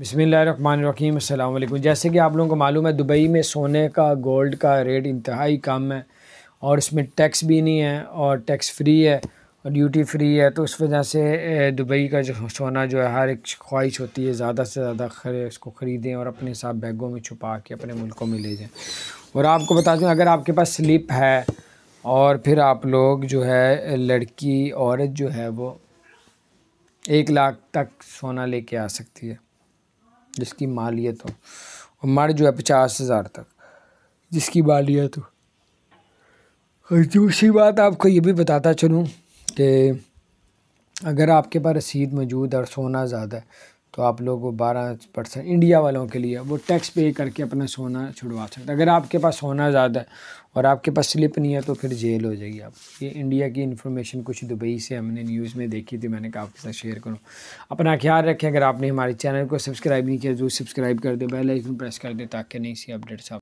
बसमीम अल्लाम जैसे कि आप लोगों को मालूम है दुबई में सोने का गोल्ड का रेट इंतहाई कम है और इसमें टैक्स भी नहीं है और टैक्स फ्री है और ड्यूटी फ्री है तो उस वजह से दुबई का जो सोना जो है हर एक ख्वाहिश होती है ज़्यादा से ज़्यादा खरे उसको ख़रीदें और अपने साथ बैगों में छुपा के अपने मुल्कों में ले जाएँ और आपको बता दूँ अगर आपके पास स्लिप है और फिर आप लोग जो है लड़की औरत जो है वो एक लाख तक सोना लेके आ सकती है जिसकी मालियत हो और मर्द जो है पचास हज़ार तक जिसकी मालियत हो और दूसरी बात आपको ये भी बताता चलूँ कि अगर आपके पास रसीद मौजूद है और सोना ज़्यादा है तो आप लोग वो बारह परसेंट इंडिया वालों के लिए वो टैक्स पे करके अपना सोना छुड़वा सकते अगर आपके पास सोना ज़्यादा है और आपके पास स्लिप नहीं है तो फिर जेल हो जाएगी आप ये इंडिया की इन्फॉर्मेशन कुछ दुबई से हमने न्यूज़ में देखी थी मैंने कहा आपके साथ शेयर करूँ अपना ख्याल रखें अगर आपने हमारे चैनल को सब्सक्राइब नहीं किया जरूर सब्सक्राइब कर दें बेलाइकन प्रेस कर दें ताकि नई सी अपडेट्स आप